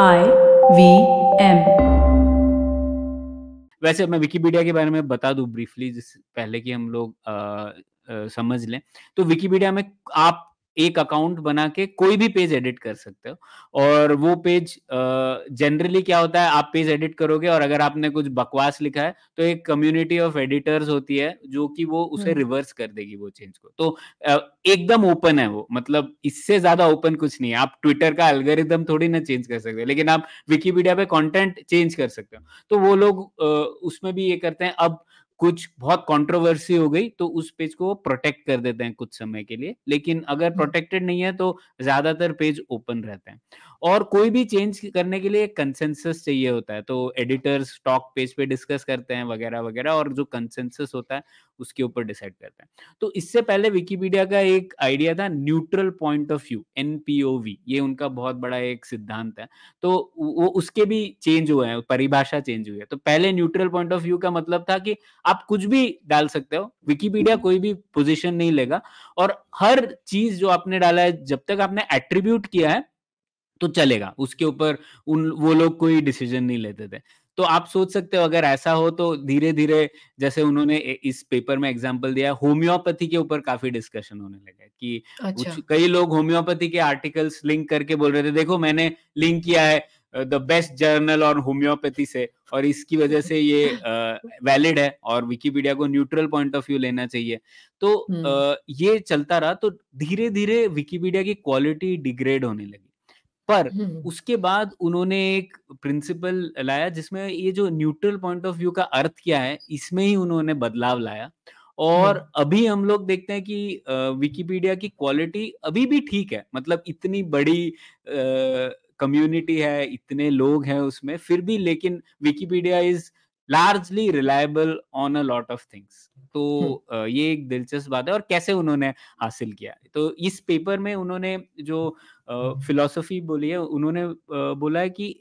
आई V M वैसे मैं Wikipedia के बारे में बता दूं ब्रीफली जिस पहले कि हम लोग आ, आ, समझ लें तो विकीपीडिया में आप एक अकाउंट बना के कोई भी पेज एडिट कर सकते हो और वो पेज जनरली क्या होता है आप पेज एडिट करोगे और अगर आपने कुछ बकवास लिखा है तो एक कम्युनिटी ऑफ एडिटर्स होती है जो कि वो उसे रिवर्स हम्म। कर देगी वो चेंज को तो एकदम ओपन है वो मतलब इससे ज्यादा ओपन कुछ नहीं है आप ट्विटर का एल्गोरिदम थोड़ी ना चेंज कर सकते लेकिन आप विकीपीडिया पे कॉन्टेंट चेंज कर सकते हो तो वो लोग उसमें भी ये करते हैं अब कुछ बहुत कंट्रोवर्सी हो गई तो उस पेज को वो प्रोटेक्ट कर देते हैं कुछ समय के लिए लेकिन अगर प्रोटेक्टेड हम्म। नहीं है तो ज्यादातर पेज ओपन रहते हैं और कोई भी चेंज करने के लिए कंसेंसस चाहिए होता है तो एडिटर्स स्टॉक पेज पे डिस्कस करते हैं वगैरह वगैरह और जो कंसेंसस होता है उसके ऊपर डिसाइड करते हैं तो इससे पहले विकीपीडिया का एक आइडिया था neutral point of view NPOV ये उनका बहुत बड़ा एक सिद्धांत है तो वो उसके भी चेंज हुए हैं परिभाषा चेंज हुई है तो पहले न्यूट्रल पॉइंट ऑफ व्यू का मतलब था कि आप कुछ भी डाल सकते हो विकीपीडिया कोई भी पोजिशन नहीं लेगा और हर चीज जो आपने डाला है जब तक आपने एट्रीब्यूट किया है तो चलेगा उसके ऊपर उन वो लोग कोई डिसीजन नहीं लेते थे तो आप सोच सकते हो अगर ऐसा हो तो धीरे धीरे जैसे उन्होंने इस पेपर में एग्जाम्पल दिया होम्योपैथी के ऊपर काफी डिस्कशन होने लगा कि अच्छा। कई लोग होम्योपैथी के आर्टिकल्स लिंक करके बोल रहे थे देखो मैंने लिंक किया है द बेस्ट जर्नल और होम्योपैथी से और इसकी वजह से ये वैलिड uh, है और विकीपीडिया को न्यूट्रल पॉइंट ऑफ व्यू लेना चाहिए तो uh, ये चलता रहा तो धीरे धीरे विकीपीडिया की क्वालिटी डिग्रेड होने लगी पर हम्म। उसके बाद उन्होंने एक प्रिंसिपल लाया जिसमें ये जो न्यूट्रल पॉइंट ऑफ व्यू का अर्थ क्या है इसमें ही उन्होंने बदलाव लाया और हम्म। अभी हम लोग देखते हैं कि विकिपीडिया की क्वालिटी अभी भी ठीक है मतलब इतनी बड़ी कम्युनिटी है इतने लोग हैं उसमें फिर भी लेकिन Wikipedia is largely reliable on a lot of things तो हम्म। ये एक दिलचस्प बात है और कैसे उन्होंने हासिल किया तो इस पेपर में उन्होंने जो हम्म। फिलोसफी बोली है उन्होंने बोला है कि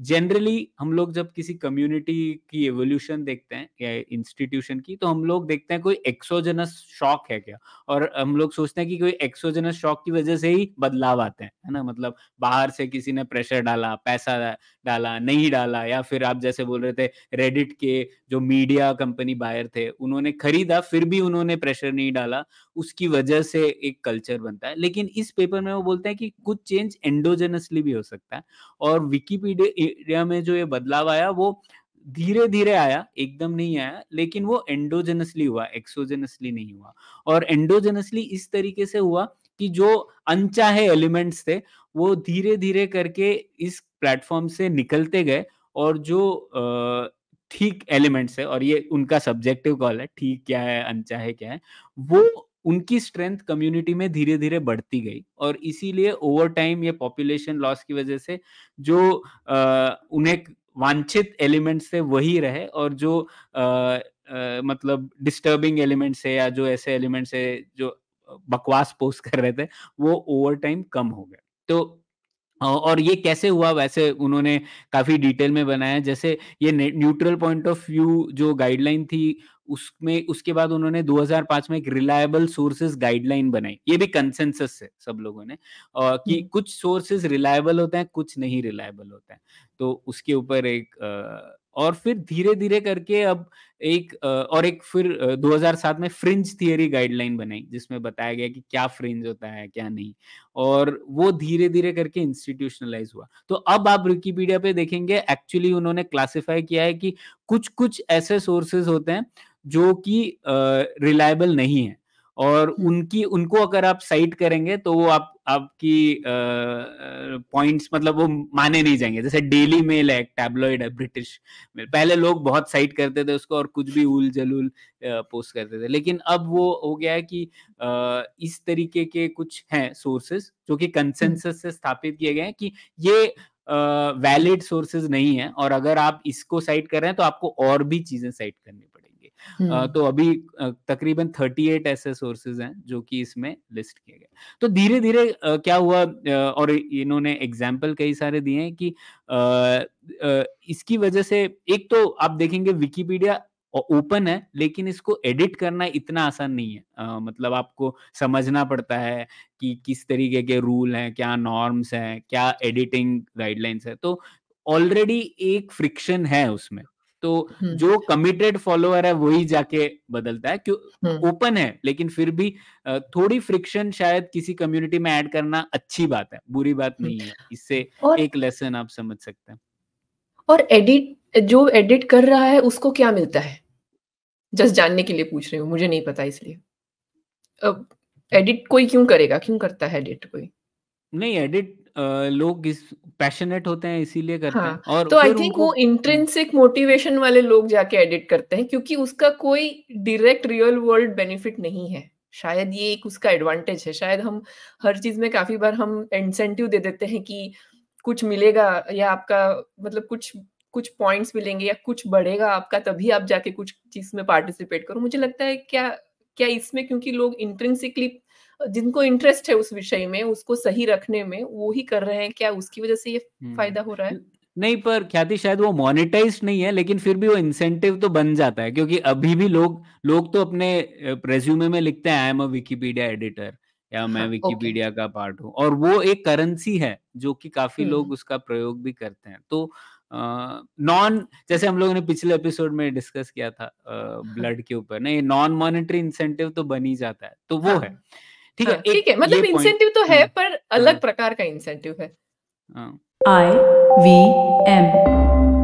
जनरली हम लोग जब किसी कम्युनिटी की एवोल्यूशन देखते हैं या इंस्टीट्यूशन की तो हम लोग देखते हैं कोई एक्सोजनस शॉक है क्या और हम लोग सोचते हैं कि कोई एक्सोजनस शॉक की वजह से ही बदलाव आते हैं है ना मतलब बाहर से किसी ने प्रेशर डाला पैसा डाला नहीं डाला या फिर आप जैसे बोल रहे थे रेडिट के जो मीडिया कंपनी बायर थे उन्होंने खरीदा फिर भी उन्होंने प्रेशर नहीं डाला उसकी वजह से एक कल्चर बनता है लेकिन इस पेपर में वो बोलते हैं कि कुछ चेंज एंडोजेनसली भी हो सकता है और विकीपीडिया एरिया में जो ये बदलाव आया वो धीरे धीरे आया एकदम नहीं आया लेकिन वो एंडोजेनसली हुआ एक्सोजेनसली नहीं हुआ और एंडोजेनसली इस तरीके से हुआ कि जो अनचाहे एलिमेंट्स थे वो धीरे धीरे करके इस प्लेटफॉर्म से निकलते गए और जो ठीक एलिमेंट्स है और ये उनका सब्जेक्टिव कॉल है ठीक क्या है अनचाहे क्या है वो उनकी स्ट्रेंथ कम्युनिटी में धीरे धीरे बढ़ती गई और इसीलिए ओवर टाइम ये पॉपुलेशन लॉस की वजह से जो आ, उन्हें वांछित एलिमेंट्स थे वही रहे और जो आ, आ, मतलब डिस्टर्बिंग एलिमेंट्स है या जो ऐसे एलिमेंट्स है जो बकवास पोस्ट कर रहे थे वो ओवर टाइम कम हो गया तो और ये कैसे हुआ वैसे उन्होंने काफी डिटेल में बनाया जैसे ये न्यूट्रल पॉइंट ऑफ व्यू जो गाइडलाइन थी उसमें उसके बाद उन्होंने 2005 में एक रिलायबल सोर्सेज गाइडलाइन बनाई ये भी कंसेंसस है सब लोगों ने और कि कुछ सोर्सेज रिलायबल होते हैं कुछ नहीं रिलायबल होते हैं तो उसके ऊपर एक और फिर धीरे धीरे करके अब एक और एक फिर 2007 में फ्रिंज थियरी गाइडलाइन बनाई जिसमें बताया गया कि क्या फ्रिंज होता है क्या नहीं और वो धीरे धीरे करके इंस्टीट्यूशनलाइज हुआ तो अब आप विकीपीडिया पे देखेंगे एक्चुअली उन्होंने क्लासिफाई किया है कि कुछ कुछ ऐसे सोर्सेज होते हैं जो कि रिलायबल नहीं है और उनकी उनको अगर आप साइट करेंगे तो वो आप आपकी पॉइंट्स मतलब वो माने नहीं जाएंगे जैसे डेली मेल है टैबलॉइड है ब्रिटिश मेल पहले लोग बहुत साइट करते थे उसको और कुछ भी उल जलूल पोस्ट करते थे लेकिन अब वो हो गया है कि आ, इस तरीके के कुछ हैं सोर्सेज जो कि कंसेंसस से स्थापित किए गए हैं कि ये वैलिड सोर्सेज नहीं है और अगर आप इसको साइट कर रहे हैं तो आपको और भी चीजें साइट करनी हम्म। तो अभी तकरीबन थर्टी एट ऐसे सोर्सेज हैं जो कि इसमें लिस्ट किए गए तो धीरे धीरे क्या हुआ और इन्होंने एग्जाम्पल कई सारे दिए हैं कि इसकी वजह से एक तो आप देखेंगे विकीपीडिया ओपन है लेकिन इसको एडिट करना इतना आसान नहीं है आ, मतलब आपको समझना पड़ता है कि किस तरीके के रूल हैं क्या नॉर्म्स हैं क्या एडिटिंग गाइडलाइंस है तो ऑलरेडी एक फ्रिक्शन है उसमें तो हम्म। जो कमिटेड फॉलोअर है वही जाके बदलता है क्यों ओपन हम्म। है लेकिन फिर भी थोड़ी फ्रिक्शन शायद किसी कम्युनिटी में ऐड करना अच्छी बात है बुरी बात हम्म। नहीं है इससे और, एक लेसन आप समझ सकते हैं और एडिट जो एडिट कर रहा है उसको क्या मिलता है जस्ट जानने के लिए पूछ रही हूँ मुझे नहीं पता इसलिए एडिट कोई क्यों करेगा क्यों करता है एडिट कोई नहीं एडिट लोग इस पैशनेट होते हैं इसीलिए करते हाँ, हैं और तो आई थिंक वो इंट्रेंसिक मोटिवेशन वाले लोग जाके एडिट करते हैं क्योंकि उसका कोई डायरेक्ट रियल वर्ल्ड बेनिफिट नहीं है शायद ये एक उसका एडवांटेज है शायद हम हर चीज में काफी बार हम इंसेंटिव दे देते हैं कि कुछ मिलेगा या आपका मतलब कुछ कुछ पॉइंट्स मिलेंगे या कुछ बढ़ेगा आपका तभी आप जाके कुछ चीज में पार्टिसिपेट करो मुझे लगता है क्या क्या इसमें क्योंकि लोग इंट्रेंसिकली जिनको इंटरेस्ट है उस विषय में उसको सही रखने में वो ही कर रहे हैं क्या उसकी वजह से ये हम्म। फायदा हो रहा है नहीं पर ख्याति शायद वो मोनिटाइज नहीं है लेकिन फिर भी वो इंसेंटिव तो बन जाता है क्योंकि अभी भी लोग लोग तो अपने रेज्यूमे में लिखते हैं I am a Wikipedia editor या मैं विकीपीडिया हाँ, का पार्ट हूँ और वो एक करेंसी है जो कि काफी हम्म, लोग हम्म। उसका प्रयोग भी करते हैं तो नॉन जैसे हम लोगों ने पिछले एपिसोड में डिस्कस किया था ब्लड हाँ। के ऊपर नहीं नॉन मॉनेटरी इंसेंटिव तो बन ही जाता है तो वो हाँ। है ठीक है हाँ, ठीक है मतलब इंसेंटिव तो है हम्म, पर अलग प्रकार का इंसेंटिव है आई वी एम